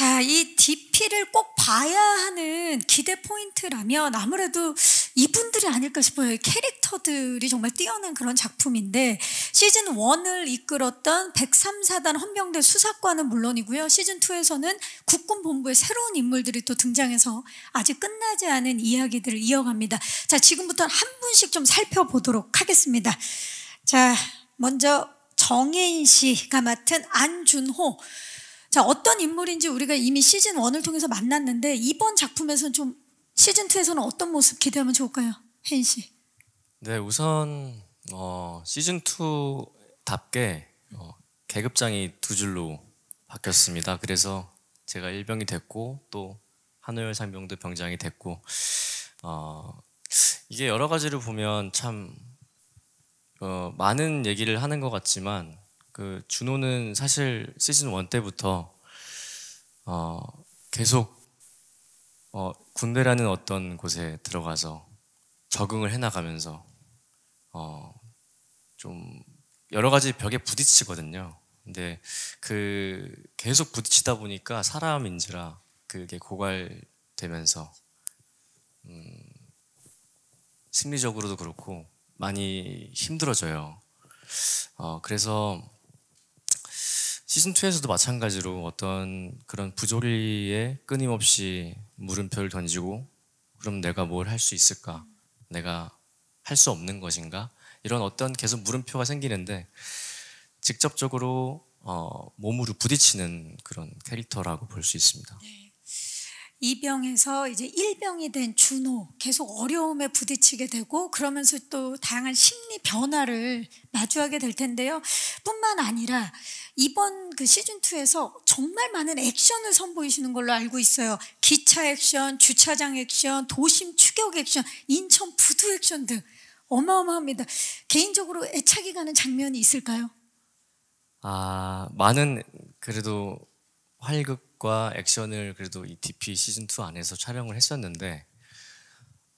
자, 이 DP를 꼭 봐야 하는 기대 포인트라면 아무래도 이분들이 아닐까 싶어요. 캐릭터들이 정말 뛰어난 그런 작품인데 시즌 1을 이끌었던 103사단 헌병대 수사과는 물론이고요. 시즌 2에서는 국군 본부의 새로운 인물들이 또 등장해서 아직 끝나지 않은 이야기들을 이어갑니다. 자, 지금부터 한 분씩 좀 살펴보도록 하겠습니다. 자, 먼저 정혜인 씨가 맡은 안준호 자, 어떤 인물인지 우리가 이미 시즌 1을 통해서 만났는데 이번 작품에서는 좀 시즌 2에서는 어떤 모습 기대하면 좋을까요? 혜인 씨. 네, 우선 어, 시즌 2답게 어, 계급장이 두 줄로 바뀌었습니다. 그래서 제가 일병이 됐고 또 한우열 상병도 병장이 됐고 어, 이게 여러 가지를 보면 참 어, 많은 얘기를 하는 것 같지만 그 준호는 사실 시즌 1 때부터 어 계속 어 군대라는 어떤 곳에 들어가서 적응을 해나가면서 어좀 여러 가지 벽에 부딪히거든요. 근데 그 계속 부딪히다 보니까 사람인지라 그게 고갈되면서 음 심리적으로도 그렇고 많이 힘들어져요. 어, 그래서 시즌 2에서도 마찬가지로 어떤 그런 부조리에 끊임없이 물음표를 던지고 그럼 내가 뭘 할 수 있을까? 내가 할 수 없는 것인가? 이런 어떤 계속 물음표가 생기는데 직접적으로 어, 몸으로 부딪히는 그런 캐릭터라고 볼 수 있습니다. 네. 이병에서 이제 일병이 된 준호 계속 어려움에 부딪히게 되고 그러면서 또 다양한 심리 변화를 마주하게 될 텐데요. 뿐만 아니라 이번 그 시즌 2에서 정말 많은 액션을 선보이시는 걸로 알고 있어요. 기차 액션, 주차장 액션, 도심 추격 액션, 인천 부두 액션 등 어마어마합니다. 개인적으로 애착이 가는 장면이 있을까요? 아 많은 그래도 활극과 액션을 그래도 이 DP 시즌 2 안에서 촬영을 했었는데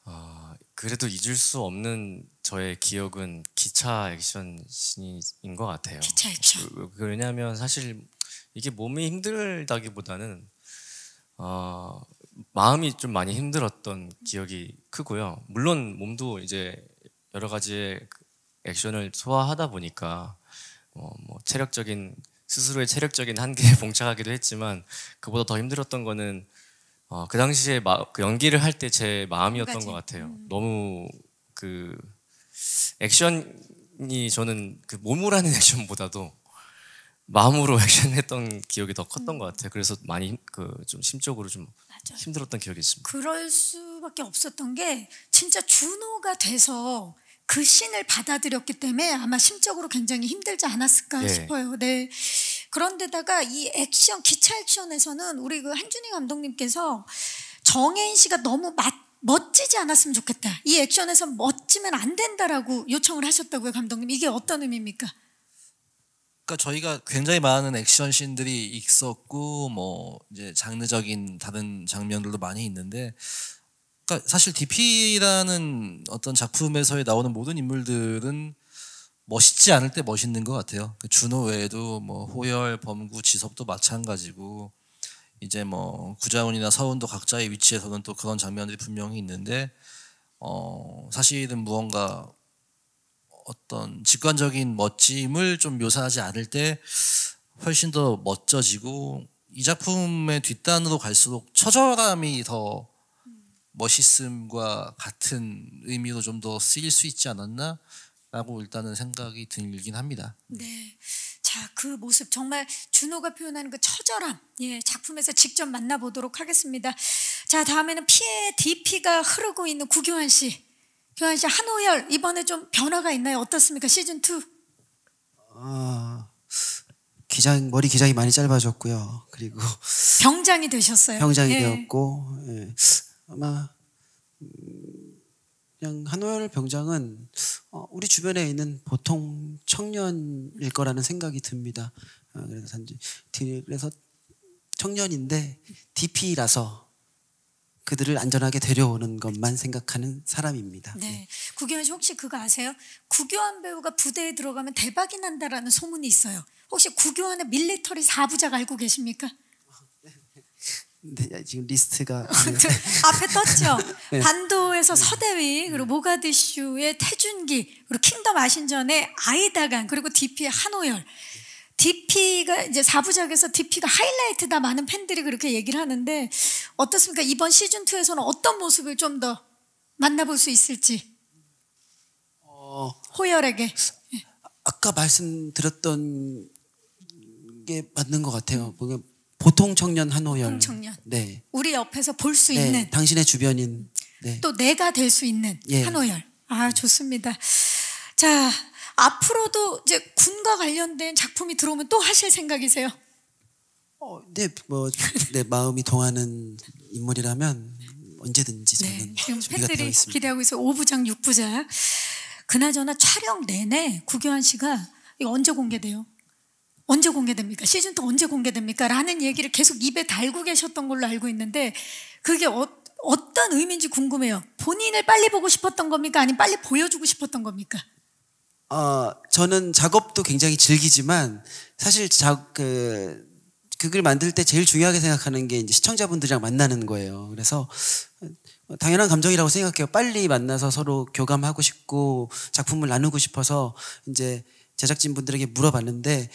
어, 그래도 잊을 수 없는 저의 기억은 기차 액션 신인 것 같아요. 기차 액션. 그, 그, 왜냐하면 사실 이게 몸이 힘들다기보다는 어, 마음이 좀 많이 힘들었던 기억이 크고요. 물론 몸도 이제 여러 가지의 액션을 소화하다 보니까 어, 뭐 체력적인 스스로의 체력적인 한계에 봉착하기도 했지만 그보다 더 힘들었던 거는 어, 그 당시에 마, 그 연기를 할 때 제 마음이었던 것 같아요. 음. 너무 그 액션이 저는 그 몸으로 하는 액션보다도 마음으로 액션했던 기억이 더 컸던 음. 것 같아요. 그래서 많이 그좀 심적으로 좀 맞아요. 힘들었던 기억이 있습니다. 그럴 수밖에 없었던 게 진짜 준호가 돼서 그 신을 받아들였기 때문에 아마 심적으로 굉장히 힘들지 않았을까 예. 싶어요. 네. 그런데다가 이 액션 기차 액션에서는 우리 그 한준희 감독님께서 정혜인 씨가 너무 맛 멋지지 않았으면 좋겠다. 이 액션에서 멋지면 안 된다라고 요청을 하셨다고요, 감독님. 이게 어떤 의미입니까? 그러니까 저희가 굉장히 많은 액션 씬들이 있었고 뭐 이제 장르적인 다른 장면들도 많이 있는데 그러니까 사실 DP라는 어떤 작품에서의 나오는 모든 인물들은 멋있지 않을 때 멋있는 것 같아요. 그 준호 외에도 뭐 호열, 범구, 지섭도 마찬가지고 이제 뭐 구자훈이나 서운도 각자의 위치에서는 또 그런 장면들이 분명히 있는데 어 사실은 무언가 어떤 직관적인 멋짐을 좀 묘사하지 않을 때 훨씬 더 멋져지고 이 작품의 뒷단으로 갈수록 처절함이 더 멋있음과 같은 의미로 좀 더 쓰일 수 있지 않았나라고 일단은 생각이 들긴 합니다. 네. 자, 그 모습 정말 준호가 표현하는 그 처절함, 예, 작품에서 직접 만나보도록 하겠습니다. 자, 다음에는 피해 DP가 흐르고 있는 구교환 씨. 교환 씨, 한호열, 이번에 좀 변화가 있나요? 어떻습니까? 시즌2? 아, 기장, 머리 기장이 많이 짧아졌고요. 그리고. 병장이 되셨어요. 병장이 예. 되었고, 예. 아마 음, 그냥 한호열 병장은 어, 우리 주변에 있는 보통 청년일 거라는 생각이 듭니다. 어, 그래서 단지 그래서 청년인데 DP라서 그들을 안전하게 데려오는 것만 생각하는 사람입니다. 네. 네. 구교환 씨 혹시 그거 아세요? 구교환 배우가 부대에 들어가면 대박이 난다라는 소문이 있어요. 혹시 구교환의 밀리터리 사부작 알고 계십니까? 네, 지금 리스트가 어, 앞에 떴죠. 네. 반도에서 서대위 그리고 모가디슈의 태준기 그리고 킹덤 아신전의 아이다간 그리고 DP의 한호열 DP가 이제 사부작에서 DP가 하이라이트다 많은 팬들이 그렇게 얘기를 하는데 어떻습니까? 이번 시즌 2에서는 어떤 모습을 좀 더 만나볼 수 있을지 어, 호열에게 아까 말씀드렸던 게 맞는 것 같아요. 보통 청년 한호연. 보통 청년. 네. 우리 옆에서 볼수 네. 있는. 당신의 주변인. 네. 또 내가 될 수 있는 예. 한호연. 아 좋습니다. 자 앞으로도 이제 군과 관련된 작품이 들어오면 또 하실 생각이세요? 어, 네, 뭐, 네 마음이 동하는 인물이라면 언제든지 네, 저는 네, 지금 팬들이 기대하고 있어요. 5부작, 6부작. 그나저나 촬영 내내 구교환 씨가 이거 언제 공개돼요? 언제 공개됩니까? 시즌2 언제 공개됩니까? 라는 얘기를 계속 입에 달고 계셨던 걸로 알고 있는데 그게 어, 어떤 의미인지 궁금해요. 본인을 빨리 보고 싶었던 겁니까? 아니면 빨리 보여주고 싶었던 겁니까? 어, 저는 작업도 굉장히 즐기지만 사실 자, 그, 극을 그 만들 때 제일 중요하게 생각하는 게 이제 시청자분들이랑 만나는 거예요. 그래서 당연한 감정이라고 생각해요. 빨리 만나서 서로 교감하고 싶고 작품을 나누고 싶어서 이제 제작진분들에게 물어봤는데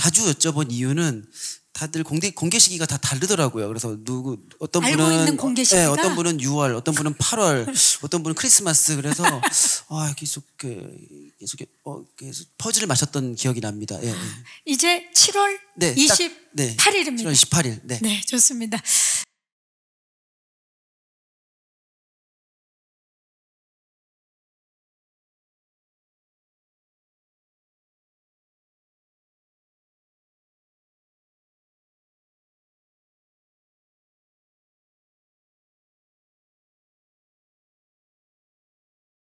자주 여쭤본 이유는 다들 공개, 공개 시기가 다 다르더라고요. 그래서 누구 어떤 분은 어, 네, 어떤 분은 6월, 어떤 분은 8월, 어떤 분은 크리스마스. 그래서 아, 계속 그, 계속 어, 계속 퍼즐을 마셨던 기억이 납니다. 예, 예. 이제 7월 네, 28일입니다. 7월 28일. 네. 네, 좋습니다.